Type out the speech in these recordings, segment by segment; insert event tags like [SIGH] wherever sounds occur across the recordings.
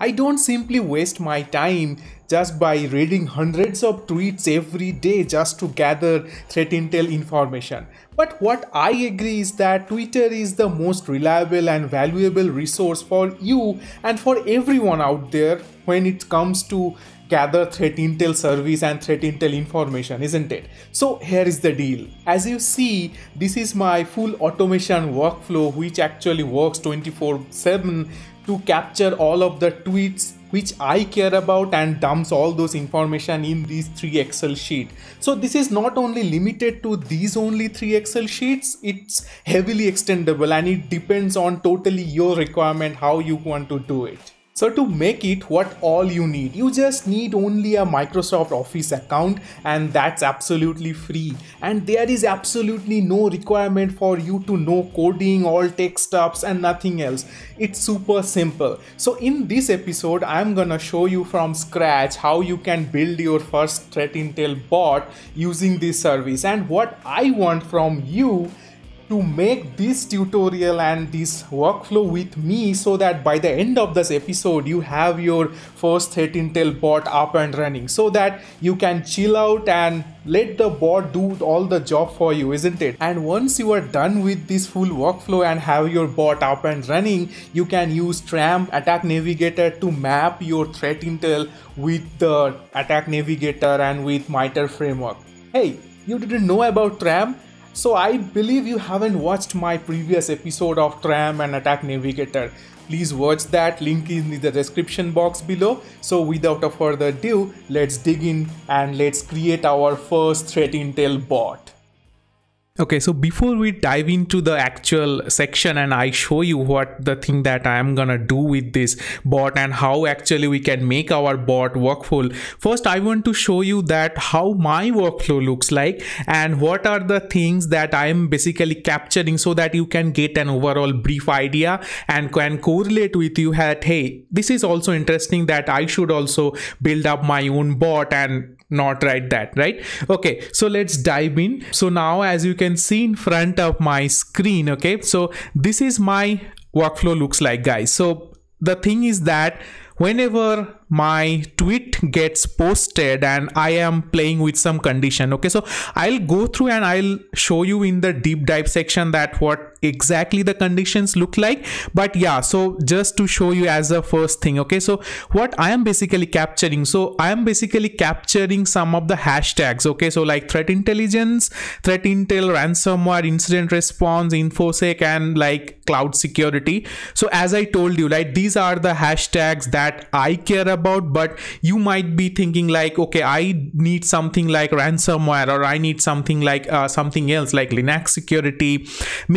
I don't simply waste my time just by reading hundreds of tweets every day just to gather threat intel information. But what I agree is that Twitter is the most reliable and valuable resource for you and for everyone out there when it comes to gather threat intel service and threat intel information isn't it so here is the deal as you see this is my full automation workflow which actually works 24 7 to capture all of the tweets which I care about and dumps all those information in these three Excel sheet. So this is not only limited to these only three Excel sheets, it's heavily extendable and it depends on totally your requirement how you want to do it. So to make it what all you need, you just need only a Microsoft Office account and that's absolutely free. And there is absolutely no requirement for you to know coding, all tech stuffs and nothing else. It's super simple. So in this episode, I'm gonna show you from scratch how you can build your first threat intel bot using this service and what I want from you to make this tutorial and this workflow with me so that by the end of this episode you have your first 13 tail bot up and running so that you can chill out and let the bot do all the job for you isn't it and once you are done with this full workflow and have your bot up and running you can use tram attack navigator to map your threat intel with the attack navigator and with mitre framework hey you didn't know about tram so I believe you haven't watched my previous episode of Tram and Attack Navigator. Please watch that, link is in the description box below. So without a further ado, let's dig in and let's create our first threat intel bot. Okay, so before we dive into the actual section and I show you what the thing that I am gonna do with this bot and how actually we can make our bot workflow, first I want to show you that how my workflow looks like and what are the things that I am basically capturing so that you can get an overall brief idea and can correlate with you that hey, this is also interesting that I should also build up my own bot and not write that, right? Okay, so let's dive in. So now as you can see in front of my screen, okay, so this is my workflow looks like guys. So the thing is that whenever my tweet gets posted and I am playing with some condition. Okay, so I'll go through and I'll show you in the deep dive section that what exactly the conditions look like. But yeah, so just to show you as the first thing. Okay, so what I am basically capturing. So I am basically capturing some of the hashtags. Okay, so like threat intelligence, threat intel, ransomware, incident response, infosec, and like cloud security. So as I told you, like these are the hashtags that I care about about but you might be thinking like okay i need something like ransomware or i need something like uh, something else like linux security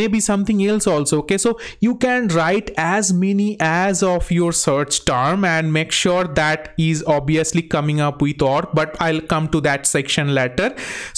maybe something else also okay so you can write as many as of your search term and make sure that is obviously coming up with or but i'll come to that section later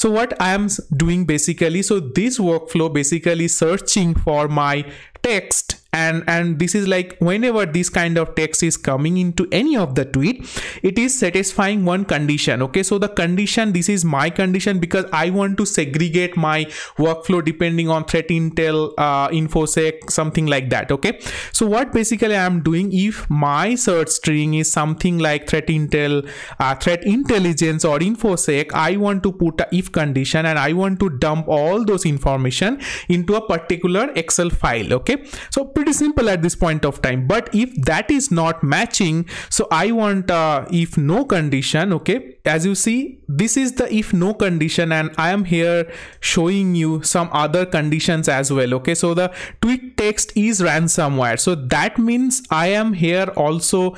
so what i am doing basically so this workflow basically searching for my text and and this is like whenever this kind of text is coming into any of the tweet it is satisfying one condition okay so the condition this is my condition because i want to segregate my workflow depending on threat intel uh, infosec something like that okay so what basically i am doing if my search string is something like threat intel uh, threat intelligence or infosec i want to put a if condition and i want to dump all those information into a particular excel file okay okay so pretty simple at this point of time but if that is not matching so i want uh, if no condition okay as you see this is the if no condition and i am here showing you some other conditions as well okay so the tweet text is ransomware so that means i am here also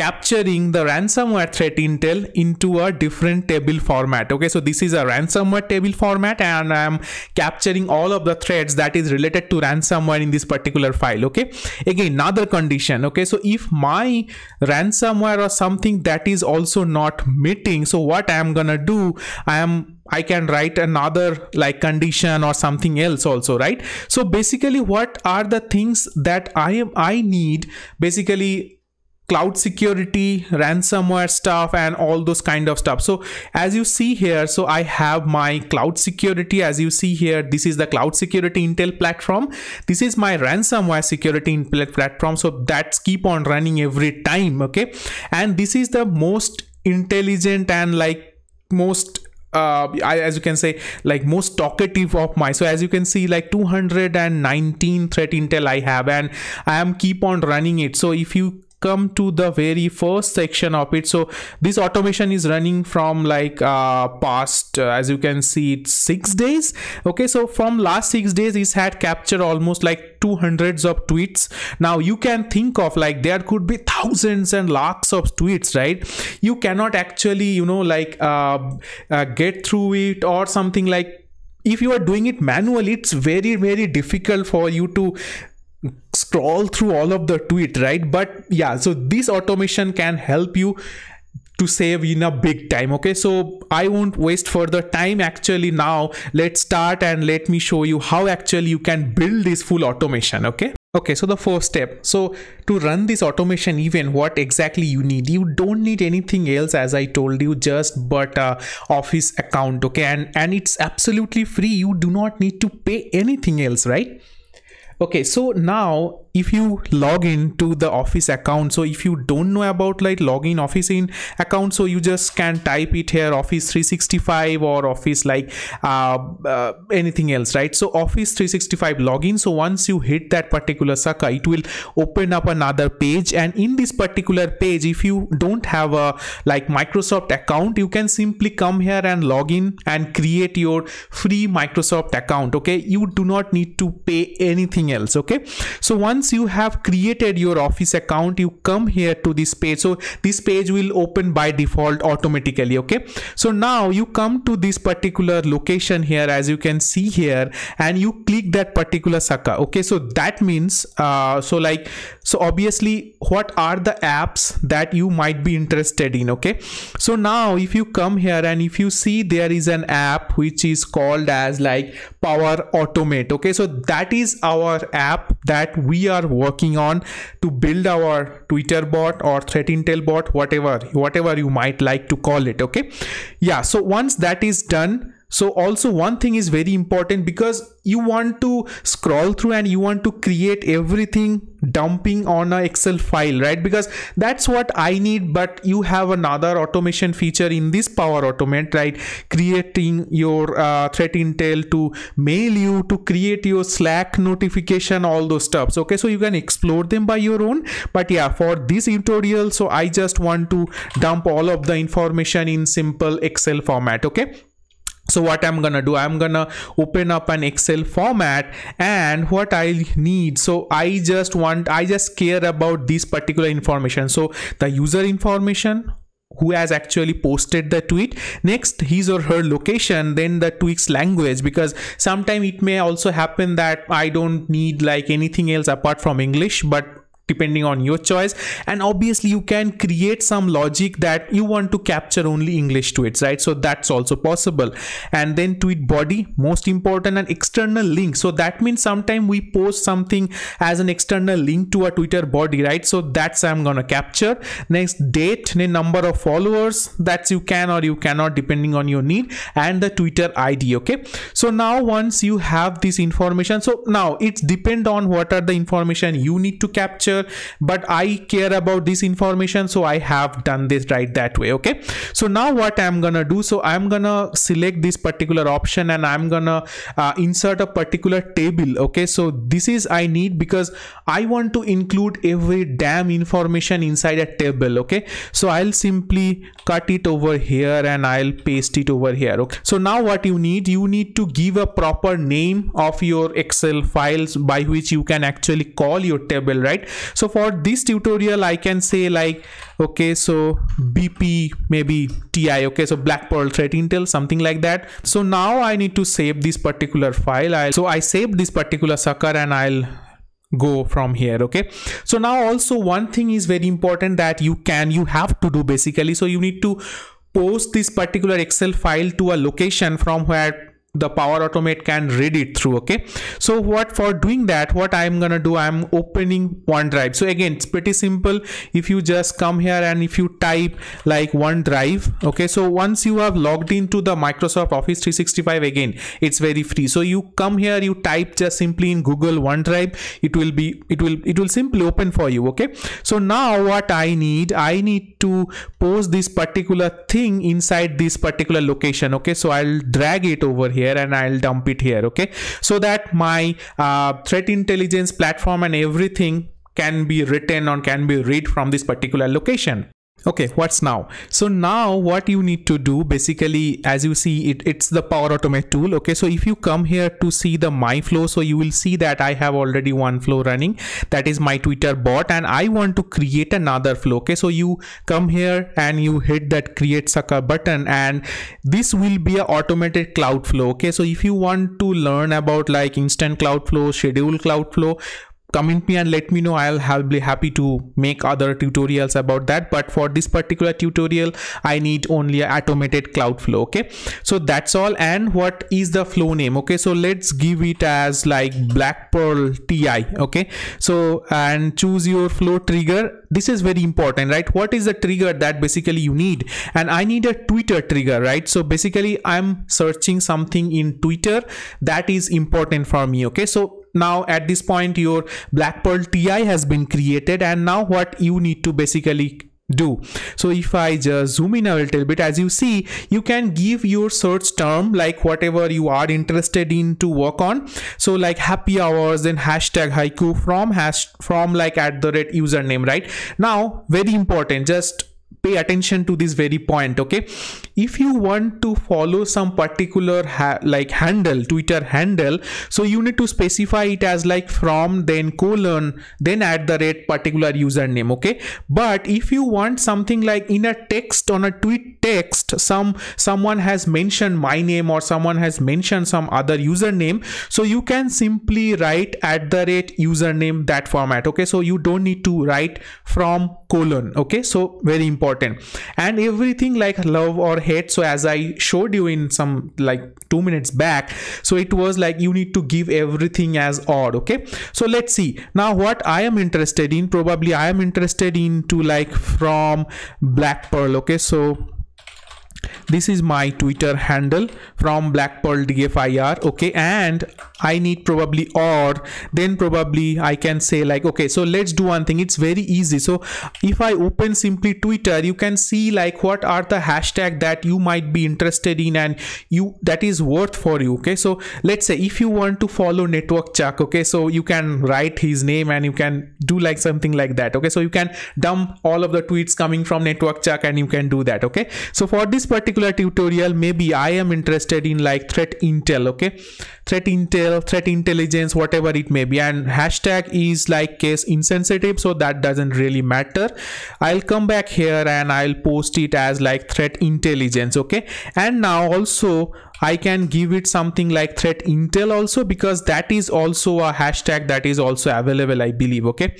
capturing the ransomware threat intel into a different table format. Okay, so this is a ransomware table format and I'm capturing all of the threads that is related to ransomware in this particular file. Okay, again, another condition. Okay, so if my ransomware or something that is also not meeting, so what I'm gonna do, I am I can write another like condition or something else also, right? So basically what are the things that I am I need basically cloud security, ransomware stuff and all those kind of stuff. So as you see here, so I have my cloud security as you see here. This is the cloud security Intel platform. This is my ransomware security Intel platform. So that's keep on running every time. Okay. And this is the most intelligent and like most uh, I, as you can say like most talkative of my so as you can see like 219 threat intel i have and i am keep on running it so if you come to the very first section of it so this automation is running from like uh, past uh, as you can see it's six days okay so from last six days it's had captured almost like 200s of tweets now you can think of like there could be thousands and lakhs of tweets right you cannot actually you know like uh, uh get through it or something like if you are doing it manually it's very very difficult for you to scroll through all of the tweet right but yeah so this automation can help you to save in a big time okay so i won't waste further time actually now let's start and let me show you how actually you can build this full automation okay okay so the first step so to run this automation even what exactly you need you don't need anything else as i told you just but uh, office account okay and and it's absolutely free you do not need to pay anything else right Okay, so now if you log in to the office account so if you don't know about like login office in account so you just can type it here office 365 or office like uh, uh, anything else right so office 365 login so once you hit that particular sucker it will open up another page and in this particular page if you don't have a like microsoft account you can simply come here and log in and create your free microsoft account okay you do not need to pay anything else okay so once once you have created your office account you come here to this page so this page will open by default automatically okay so now you come to this particular location here as you can see here and you click that particular sucker okay so that means uh, so like so obviously what are the apps that you might be interested in okay so now if you come here and if you see there is an app which is called as like power automate okay so that is our app that we are working on to build our Twitter bot or threat intel bot, whatever, whatever you might like to call it. Okay. Yeah. So once that is done, so also one thing is very important because you want to scroll through and you want to create everything dumping on a excel file right because that's what i need but you have another automation feature in this power automate right creating your uh, threat intel to mail you to create your slack notification all those stuffs okay so you can explore them by your own but yeah for this tutorial so i just want to dump all of the information in simple excel format okay so what i'm gonna do i'm gonna open up an excel format and what i need so i just want i just care about this particular information so the user information who has actually posted the tweet next his or her location then the tweet's language because sometimes it may also happen that i don't need like anything else apart from english but depending on your choice and obviously you can create some logic that you want to capture only english tweets right so that's also possible and then tweet body most important an external link so that means sometime we post something as an external link to a twitter body right so that's i'm gonna capture next date the number of followers that you can or you cannot depending on your need and the twitter id okay so now once you have this information so now it's depend on what are the information you need to capture but i care about this information so i have done this right that way okay so now what i'm gonna do so i'm gonna select this particular option and i'm gonna uh, insert a particular table okay so this is i need because i want to include every damn information inside a table okay so i'll simply cut it over here and i'll paste it over here okay so now what you need you need to give a proper name of your excel files by which you can actually call your table right so for this tutorial i can say like okay so bp maybe ti okay so black pearl threat intel something like that so now i need to save this particular file I, so i saved this particular sucker and i'll go from here okay so now also one thing is very important that you can you have to do basically so you need to post this particular excel file to a location from where the power automate can read it through okay so what for doing that what i'm gonna do i'm opening onedrive so again it's pretty simple if you just come here and if you type like onedrive okay so once you have logged into the microsoft office 365 again it's very free so you come here you type just simply in google onedrive it will be it will it will simply open for you okay so now what i need i need to post this particular thing inside this particular location okay so i'll drag it over here here and I'll dump it here okay so that my uh, threat intelligence platform and everything can be written or can be read from this particular location okay what's now so now what you need to do basically as you see it it's the power automate tool okay so if you come here to see the my flow so you will see that i have already one flow running that is my twitter bot and i want to create another flow okay so you come here and you hit that create sucker button and this will be a automated cloud flow okay so if you want to learn about like instant cloud flow schedule cloud flow comment me and let me know i'll, be happy to make other tutorials about that but for this particular tutorial i need only automated cloud flow okay so that's all and what is the flow name okay so let's give it as like black pearl ti okay so and choose your flow trigger this is very important right what is the trigger that basically you need and i need a twitter trigger right so basically i'm searching something in twitter that is important for me okay so now at this point your black pearl ti has been created and now what you need to basically do so if i just zoom in a little bit as you see you can give your search term like whatever you are interested in to work on so like happy hours and hashtag haiku from hash from like at the rate username right now very important just pay attention to this very point okay if you want to follow some particular ha like handle twitter handle so you need to specify it as like from then colon then add the rate particular username okay but if you want something like in a text on a tweet text some someone has mentioned my name or someone has mentioned some other username so you can simply write at the rate username that format okay so you don't need to write from colon okay so very important and everything like love or so as i showed you in some like two minutes back so it was like you need to give everything as odd okay so let's see now what i am interested in probably i am interested into like from black pearl okay so this is my twitter handle from black pearl dfir okay and i need probably or then probably i can say like okay so let's do one thing it's very easy so if i open simply twitter you can see like what are the hashtag that you might be interested in and you that is worth for you okay so let's say if you want to follow network chuck okay so you can write his name and you can do like something like that okay so you can dump all of the tweets coming from network chuck and you can do that okay so for this particular particular tutorial maybe i am interested in like threat intel okay threat intel threat intelligence whatever it may be and hashtag is like case insensitive so that doesn't really matter i'll come back here and i'll post it as like threat intelligence okay and now also I can give it something like threat intel also because that is also a hashtag that is also available I believe okay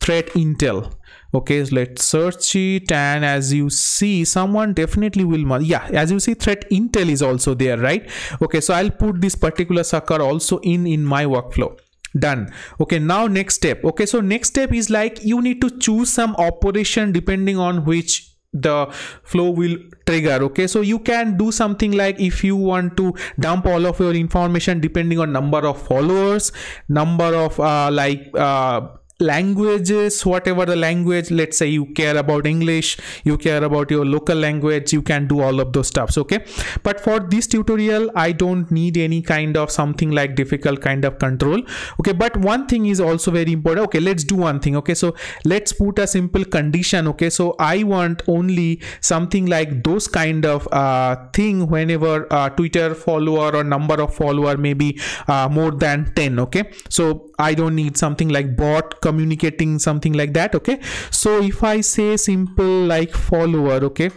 threat intel okay so let's search it and as you see someone definitely will yeah as you see threat intel is also there right okay so i'll put this particular sucker also in in my workflow done okay now next step okay so next step is like you need to choose some operation depending on which the flow will trigger okay so you can do something like if you want to dump all of your information depending on number of followers number of uh, like uh, languages whatever the language let's say you care about english you care about your local language you can do all of those stuffs okay but for this tutorial i don't need any kind of something like difficult kind of control okay but one thing is also very important okay let's do one thing okay so let's put a simple condition okay so i want only something like those kind of uh, thing whenever uh, twitter follower or number of follower maybe uh, more than 10 okay so I don't need something like bot communicating something like that. Okay. So if I say simple like follower, okay.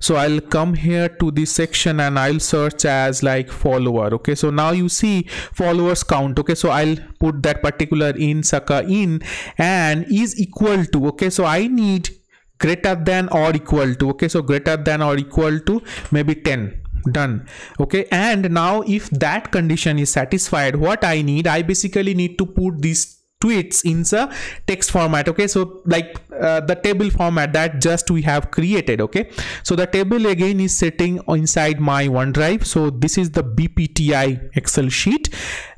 So I'll come here to this section and I'll search as like follower. Okay. So now you see followers count. Okay. So I'll put that particular in Saka in and is equal to. Okay. So I need greater than or equal to. Okay. So greater than or equal to maybe 10 done okay and now if that condition is satisfied what i need i basically need to put these tweets in the text format okay so like uh, the table format that just we have created okay so the table again is sitting inside my OneDrive so this is the BPTI Excel sheet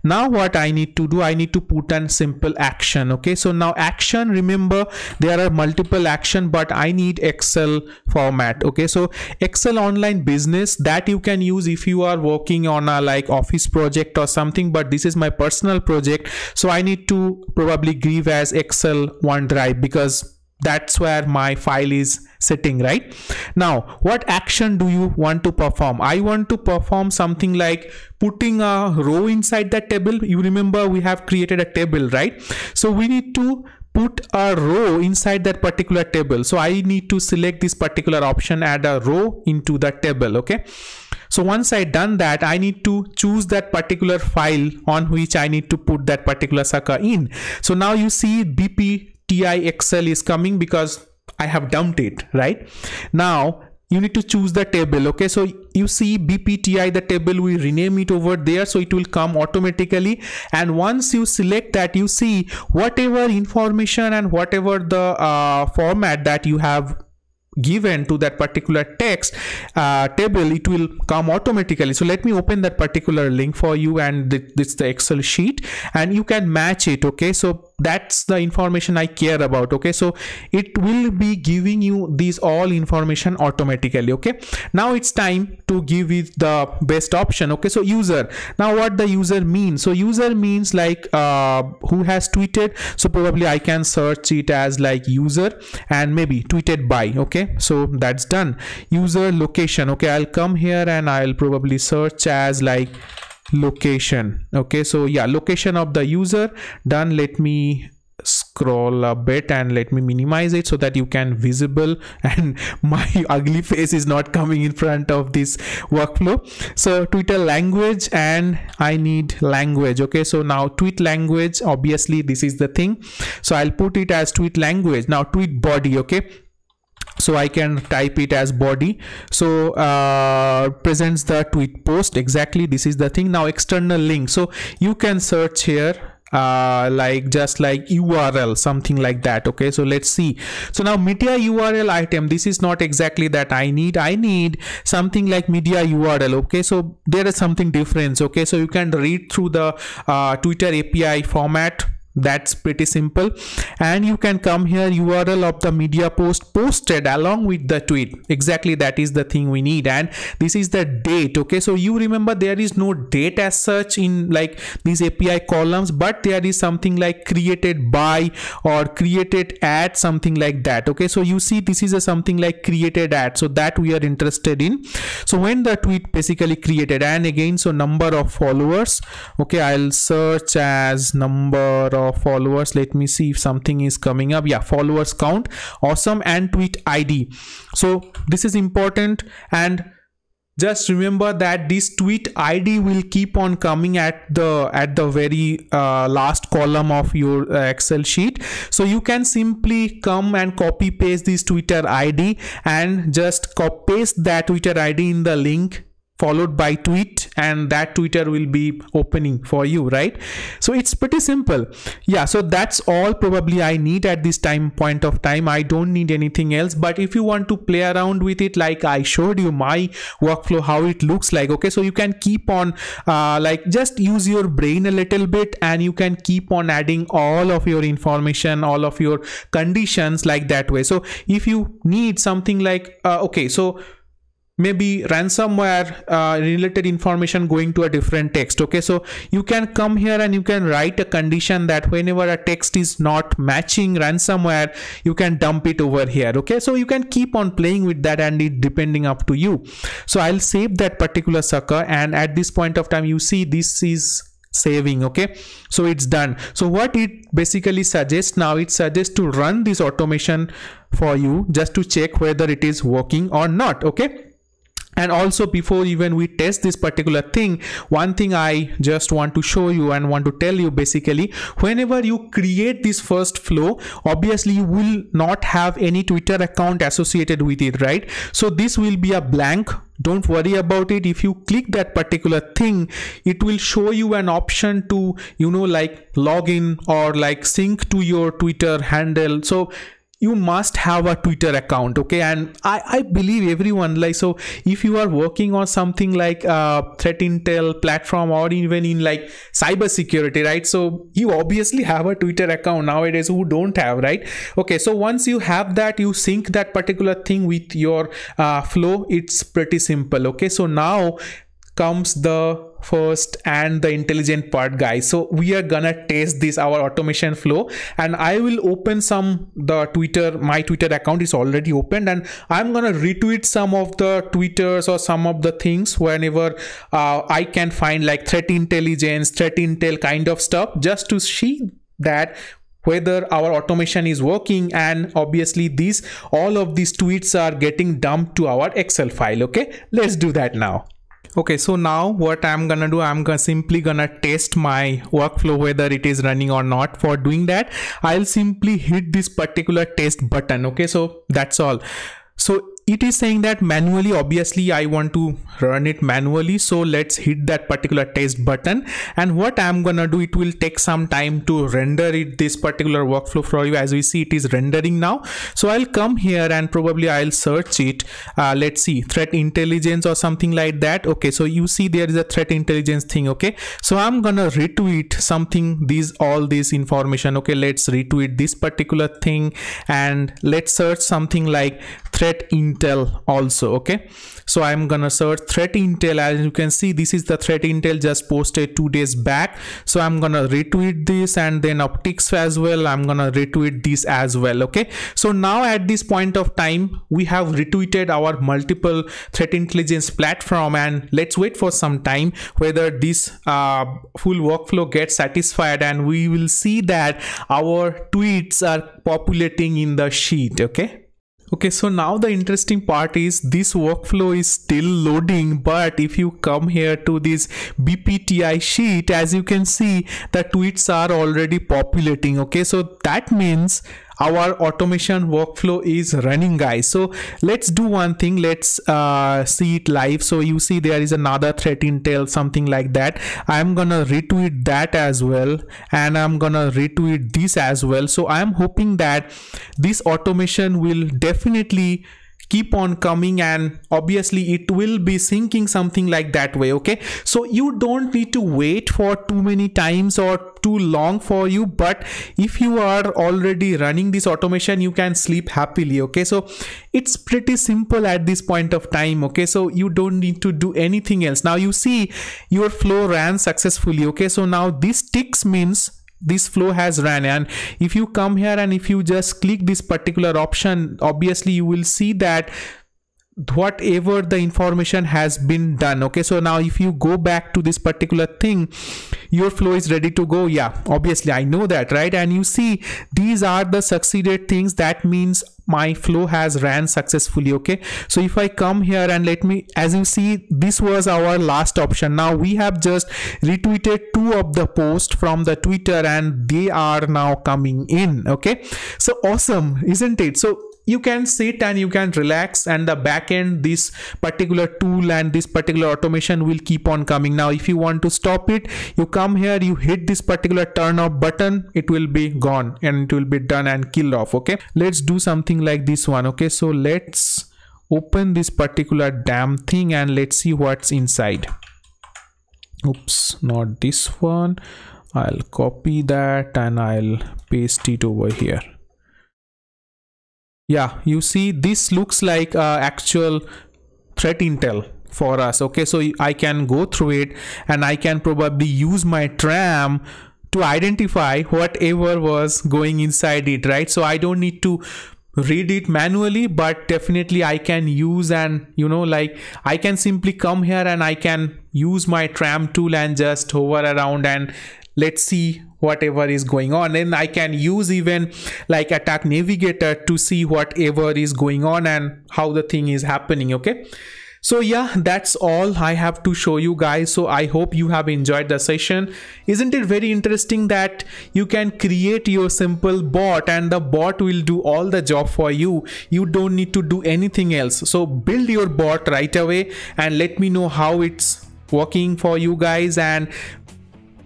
now what I need to do I need to put an simple action okay so now action remember there are multiple action but I need Excel format okay so Excel online business that you can use if you are working on a like office project or something but this is my personal project so I need to probably give as Excel OneDrive because that's where my file is sitting right now what action do you want to perform i want to perform something like putting a row inside that table you remember we have created a table right so we need to put a row inside that particular table so i need to select this particular option add a row into the table okay so once I done that, I need to choose that particular file on which I need to put that particular sucker in. So now you see BP TIXL is coming because I have dumped it, right? Now, you need to choose the table okay so you see bpti the table we rename it over there so it will come automatically and once you select that you see whatever information and whatever the uh, format that you have given to that particular text uh, table it will come automatically so let me open that particular link for you and th it's the excel sheet and you can match it okay so that's the information i care about okay so it will be giving you these all information automatically okay now it's time to give it the best option okay so user now what the user means so user means like uh, who has tweeted so probably i can search it as like user and maybe tweeted by okay so that's done user location okay i'll come here and i'll probably search as like location okay so yeah location of the user done let me scroll a bit and let me minimize it so that you can visible [LAUGHS] and my ugly face is not coming in front of this workflow so twitter language and i need language okay so now tweet language obviously this is the thing so i'll put it as tweet language now tweet body okay so I can type it as body so uh, presents the tweet post exactly this is the thing now external link so you can search here uh, like just like URL something like that okay so let's see so now media URL item this is not exactly that I need I need something like media URL okay so there is something difference okay so you can read through the uh, Twitter API format that's pretty simple and you can come here url of the media post posted along with the tweet exactly that is the thing we need and this is the date okay so you remember there is no date as such in like these api columns but there is something like created by or created at something like that okay so you see this is a something like created at so that we are interested in so when the tweet basically created and again so number of followers okay i'll search as number of followers let me see if something is coming up yeah followers count awesome and tweet id so this is important and just remember that this tweet id will keep on coming at the at the very uh, last column of your uh, excel sheet so you can simply come and copy paste this twitter id and just copy paste that twitter id in the link followed by tweet and that twitter will be opening for you right so it's pretty simple yeah so that's all probably i need at this time point of time i don't need anything else but if you want to play around with it like i showed you my workflow how it looks like okay so you can keep on uh, like just use your brain a little bit and you can keep on adding all of your information all of your conditions like that way so if you need something like uh, okay so maybe ransomware uh, related information going to a different text okay so you can come here and you can write a condition that whenever a text is not matching ransomware you can dump it over here okay so you can keep on playing with that and it depending up to you so i'll save that particular sucker and at this point of time you see this is saving okay so it's done so what it basically suggests now it suggests to run this automation for you just to check whether it is working or not okay and also before even we test this particular thing one thing i just want to show you and want to tell you basically whenever you create this first flow obviously you will not have any twitter account associated with it right so this will be a blank don't worry about it if you click that particular thing it will show you an option to you know like log in or like sync to your twitter handle so you must have a twitter account okay and i i believe everyone like so if you are working on something like uh, threat intel platform or even in like cyber security right so you obviously have a twitter account nowadays who don't have right okay so once you have that you sync that particular thing with your uh, flow it's pretty simple okay so now comes the first and the intelligent part guys so we are gonna test this our automation flow and i will open some the twitter my twitter account is already opened and i'm gonna retweet some of the tweeters or some of the things whenever uh, i can find like threat intelligence threat intel kind of stuff just to see that whether our automation is working and obviously these all of these tweets are getting dumped to our excel file okay let's do that now Okay, so now what I'm gonna do, I'm gonna simply gonna test my workflow whether it is running or not. For doing that, I'll simply hit this particular test button. Okay, so that's all. So it is saying that manually obviously I want to run it manually so let's hit that particular test button and what I'm gonna do it will take some time to render it this particular workflow for you as we see it is rendering now so I'll come here and probably I'll search it uh, let's see threat intelligence or something like that okay so you see there is a threat intelligence thing okay so I'm gonna retweet something these all this information okay let's retweet this particular thing and let's search something like threat intel also okay so i'm gonna search threat intel as you can see this is the threat intel just posted two days back so i'm gonna retweet this and then optics as well i'm gonna retweet this as well okay so now at this point of time we have retweeted our multiple threat intelligence platform and let's wait for some time whether this uh, full workflow gets satisfied and we will see that our tweets are populating in the sheet okay Okay, so now the interesting part is this workflow is still loading, but if you come here to this BPTI sheet, as you can see, the tweets are already populating. Okay, so that means our automation workflow is running guys so let's do one thing let's uh, see it live so you see there is another threat intel something like that i'm gonna retweet that as well and i'm gonna retweet this as well so i'm hoping that this automation will definitely keep on coming and obviously it will be sinking something like that way okay so you don't need to wait for too many times or too long for you but if you are already running this automation you can sleep happily okay so it's pretty simple at this point of time okay so you don't need to do anything else now you see your flow ran successfully okay so now this ticks means this flow has ran and if you come here and if you just click this particular option obviously you will see that whatever the information has been done okay so now if you go back to this particular thing your flow is ready to go yeah obviously i know that right and you see these are the succeeded things that means my flow has ran successfully okay so if i come here and let me as you see this was our last option now we have just retweeted two of the posts from the twitter and they are now coming in okay so awesome isn't it so you can sit and you can relax and the backend this particular tool and this particular automation will keep on coming now if you want to stop it you come here you hit this particular turn off button it will be gone and it will be done and killed off okay let's do something like this one okay so let's open this particular damn thing and let's see what's inside oops not this one i'll copy that and i'll paste it over here yeah you see this looks like uh, actual threat intel for us okay so i can go through it and i can probably use my tram to identify whatever was going inside it right so i don't need to read it manually but definitely i can use and you know like i can simply come here and i can use my tram tool and just hover around and let's see whatever is going on and i can use even like attack navigator to see whatever is going on and how the thing is happening okay so yeah, that's all I have to show you guys. So I hope you have enjoyed the session. Isn't it very interesting that you can create your simple bot and the bot will do all the job for you. You don't need to do anything else. So build your bot right away and let me know how it's working for you guys and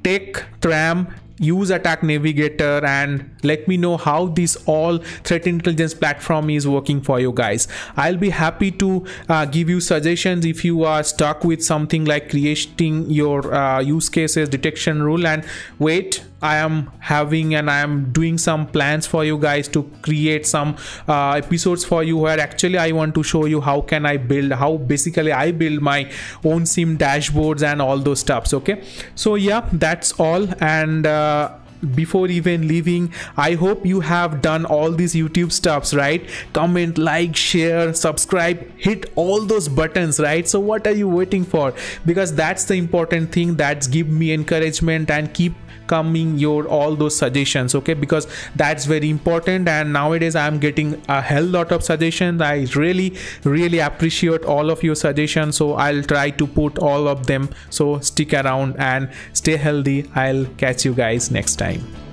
take tram use attack navigator and let me know how this all threat intelligence platform is working for you guys i'll be happy to uh, give you suggestions if you are stuck with something like creating your uh, use cases detection rule and wait I am having and I am doing some plans for you guys to create some uh, episodes for you where actually I want to show you how can I build how basically I build my own sim dashboards and all those stuffs okay so yeah that's all and uh, before even leaving i hope you have done all these youtube stuffs right comment like share subscribe hit all those buttons right so what are you waiting for because that's the important thing that's give me encouragement and keep coming your all those suggestions okay because that's very important and nowadays i'm getting a hell lot of suggestions i really really appreciate all of your suggestions so i'll try to put all of them so stick around and stay healthy i'll catch you guys next time